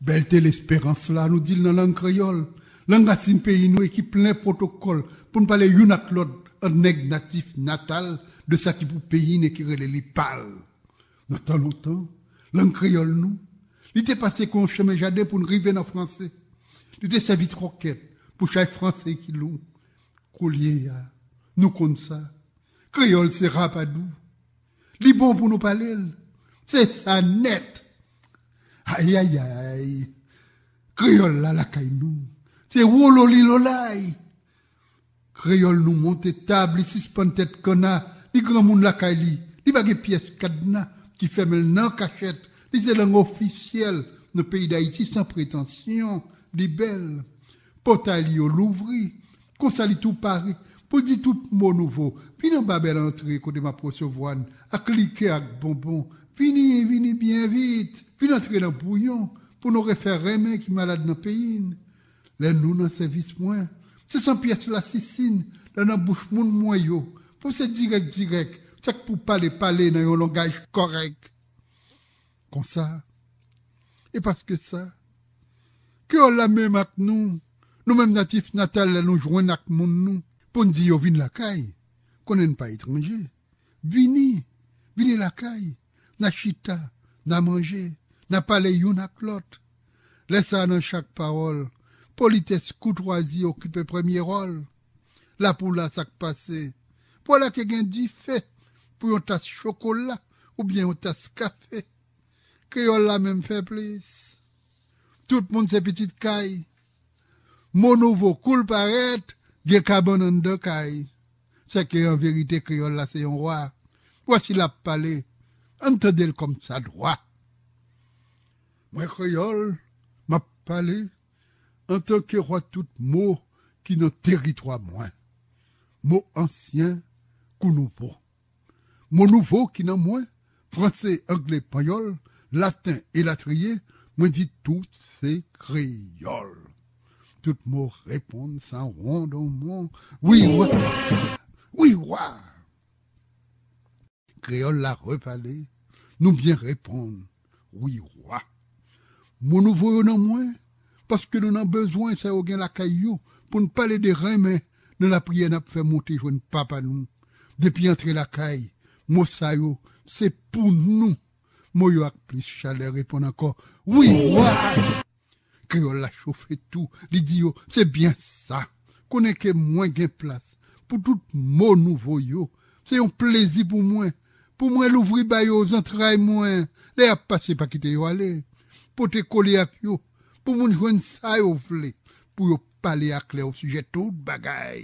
Belle l'espérance là, nous dit dans la langue créole. Langue à pays, nous équipe plein protocole pour ne parler une à l'autre un natif natal de sa qui pour pays n'est qui les pâle. Dans tant longtemps, langue créole nous, il était passé qu'on chemin jadé pour nous arriver en français. Il était servi roquette pour chaque français qui l'ont. Collier, nous compte ça. Créole, c'est rapadou. Li bon pour nous parler, c'est ça net. Aïe, aïe, aïe. Créole là, la caille nous. C'est wololi lolai. Créole nous monte table, suspend tête conna. Les grands moun la caille li. Li bagé pièce cadenas qui ferme le nan cachette. Li c'est langue officielle. Le pays d'Haïti sans prétention. Li belle. Potali au l'ouvri. Consali tout Paris. Pour dire tout mot nouveau. Puis dans Babel entrée, côté ma voine, à cliquer ak bonbon. Vini, vini bien vite puis entrer dans bouillon pour nous référer qui malade dans le pays. Les nous dans service moins. C'est sans sur la sicine dans la bouche moun moyo pour se direct direct, c'est pour parler parler dans un langage correct. Comme ça. Et parce que ça, que on l'a même avec nous, nous-mêmes natifs natals, nous joignons avec nous, pour nous dire, vin la caille, qu'on n'est pas étranger. Vini, vini la caille, n'a chita, n'a mangé, Na pale yon ak lot, Lesa nan chak parol, Polites kout wazi okipe premye rol, La pou la sak pase, Po la ke gen di fe, Pou yon tas chokola, Ou bien yon tas kafe, Kriol la men fe plis, Tout moun se petit kai, Mon novo kul paret, Ge kabon nan de kai, Se ke yon verite kriol la se yon wak, Wosi la pale, Ante del kom sa dwak, créole m'a parlé en tant que roi tout mots qui n'a territoire moins, mots anciens coup nouveau. Mon nouveau qui n'a moins, français, anglais, payol, latin et latrier, dit dit tout créoles. créole. Tout répondent sans rond au mot « Oui, roi !»« Oui, roi !» Créole la reparlé, nous bien répondre Oui, roi !» Moun nouvo yo nan mwen, paske nou nan bezwen sa yo gen lakay yo, pou nou pale de raymen, nou nan apriye nap fe mouti joun papa nou. Depi antre lakay, mou sa yo, se pou nou, mou yo ak plis chale repon ankon, oui, waa! Kriol la chofe tou, li di yo, se bien sa, konen ke moun gen plas, pou tout moun nouvo yo, se yon plezi pou moun, pou moun louvri bayo, zantray moun, le ap pase pa kite yo ale, Po te kole ak yo, pou moun jwen sa yo fle, pou yo pale ak le ou sujeto bagay.